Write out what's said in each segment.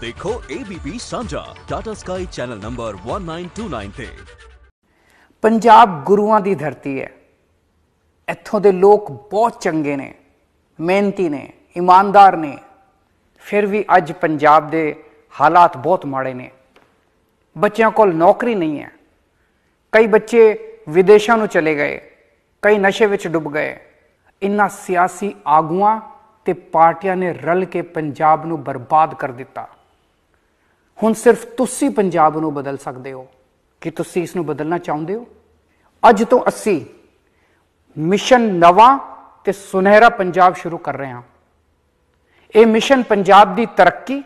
ਦੇਖੋ ABP ਸਾਂਝਾ Tata sky channel number 1929 ਤੇ ਪੰਜਾਬ ਗੁਰੂਆਂ ਦੀ ਧਰਤੀ ਹੈ ਇੱਥੋਂ ਦੇ ਲੋਕ ਬਹੁਤ ਚੰਗੇ ਨੇ ਮਿਹਨਤੀ ਨੇ ਇਮਾਨਦਾਰ ਨੇ ਫਿਰ ਵੀ ਅੱਜ ਪੰਜਾਬ ਦੇ ਹਾਲਾਤ ਬਹੁਤ ਮਾੜੇ ਨੇ ਬੱਚਿਆਂ ਕੋਲ ਨੌਕਰੀ ਨਹੀਂ ਹੈ ਕਈ ਬੱਚੇ ਵਿਦੇਸ਼ਾਂ ਨੂੰ ਚਲੇ ਗਏ ਕਈ ਨਸ਼ੇ ਵਿੱਚ ਡੁੱਬ ਗਏ ਇਨ੍ਹਾਂ ਸਿਆਸੀ ਆਗੂਆਂ ਤੇ ਪਾਰਟੀਆਂ ਨੇ ਰਲ ਕੇ ਪੰਜਾਬ ਨੂੰ ਬਰਬਾਦ ਕਰ ਦਿੱਤਾ ਹੁਣ ਸਿਰਫ ਤੁਸੀਂ ਪੰਜਾਬ ਨੂੰ ਬਦਲ ਸਕਦੇ ਹੋ ਕਿ ਤੁਸੀਂ ਇਸ ਨੂੰ ਬਦਲਣਾ ਚਾਹੁੰਦੇ ਹੋ ਅੱਜ ਤੋਂ ਅਸੀਂ ਮਿਸ਼ਨ ਨਵਾਂ ਤੇ ਸੁਨਹਿਰਾ ਪੰਜਾਬ ਸ਼ੁਰੂ ਕਰ ਰਹੇ ਹਾਂ ਇਹ ਮਿਸ਼ਨ ਪੰਜਾਬ ਦੀ ਤਰੱਕੀ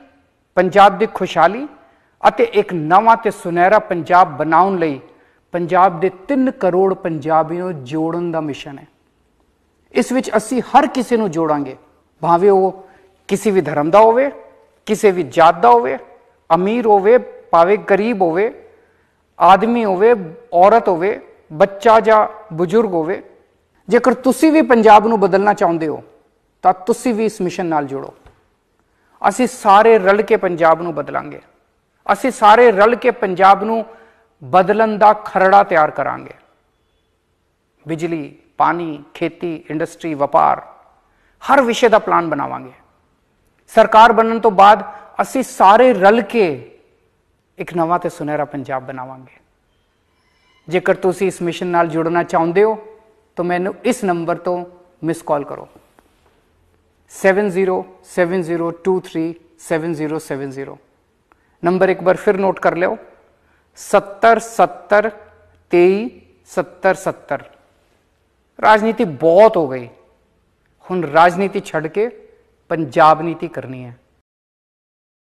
ਪੰਜਾਬ ਦੀ ਖੁਸ਼ਹਾਲੀ ਅਤੇ ਇੱਕ ਨਵਾਂ ਤੇ ਸੁਨਹਿਰਾ ਪੰਜਾਬ ਬਣਾਉਣ ਲਈ ਪੰਜਾਬ ਦੇ 3 ਕਰੋੜ ਪੰਜਾਬੀਆਂ ਨੂੰ ਜੋੜਨ ਦਾ ਮਿਸ਼ਨ ਹੈ ਇਸ ਵਿੱਚ ਅਸੀਂ ਹਰ ਕਿਸੇ ਨੂੰ ਜੋੜਾਂਗੇ ਭਾਵੇਂ ਉਹ ਕਿਸੇ ਵੀ ਧਰਮ ਦਾ ਹੋਵੇ ਕਿਸੇ ਵੀ ਜਾਤ ਦਾ ਹੋਵੇ ਅਮੀਰ ਹੋਵੇ ਭਾਵੇਂ ਗਰੀਬ ਹੋਵੇ ਆਦਮੀ ਹੋਵੇ ਔਰਤ ਹੋਵੇ ਬੱਚਾ ਜਾਂ ਬਜ਼ੁਰਗ ਹੋਵੇ ਜੇਕਰ ਤੁਸੀਂ ਵੀ ਪੰਜਾਬ ਨੂੰ ਬਦਲਣਾ ਚਾਹੁੰਦੇ ਹੋ ਤਾਂ ਤੁਸੀਂ ਵੀ ਇਸ ਮਿਸ਼ਨ ਨਾਲ ਜੁੜੋ ਅਸੀਂ ਸਾਰੇ ਰਲ ਕੇ ਪੰਜਾਬ ਨੂੰ ਬਦਲਾਂਗੇ ਅਸੀਂ ਸਾਰੇ ਰਲ ਕੇ ਪੰਜਾਬ ਨੂੰ ਬਦਲਣ ਦਾ ਖਰੜਾ ਤਿਆਰ ਕਰਾਂਗੇ ਬਿਜਲੀ ਪਾਣੀ ਖੇਤੀ ਇੰਡਸਟਰੀ ਵਪਾਰ ਹਰ ਵਿਸ਼ੇ ਦਾ ਪਲਾਨ ਬਣਾਵਾਂਗੇ ਸਰਕਾਰ ਬਣਨ ਤੋਂ ਬਾਅਦ ਅਸੀਂ ਸਾਰੇ ਰਲ ਕੇ ਇੱਕ ਨਵਾਂ ਤੇ ਸੁਨਹਿਰਾ ਪੰਜਾਬ ਬਣਾਵਾਂਗੇ ਜੇਕਰ ਤੁਸੀਂ ਇਸ ਮਿਸ਼ਨ ਨਾਲ ਜੁੜਨਾ ਚਾਹੁੰਦੇ ਹੋ ਤਾਂ ਮੈਨੂੰ ਇਸ ਨੰਬਰ ਤੋਂ ਮਿਸ ਕਾਲ ਕਰੋ 7070237070 ਨੰਬਰ ਇੱਕ ਵਾਰ ਫਿਰ ਨੋਟ ਕਰ ਲਿਓ 7070237070 ਰਾਜਨੀਤੀ ਬਹੁਤ ਹੋ ਗਈ ਹੁਣ ਰਾਜਨੀਤੀ ਛੱਡ ਕੇ ਪੰਜਾਬ ਨੀਤੀ ਕਰਨੀ ਹੈ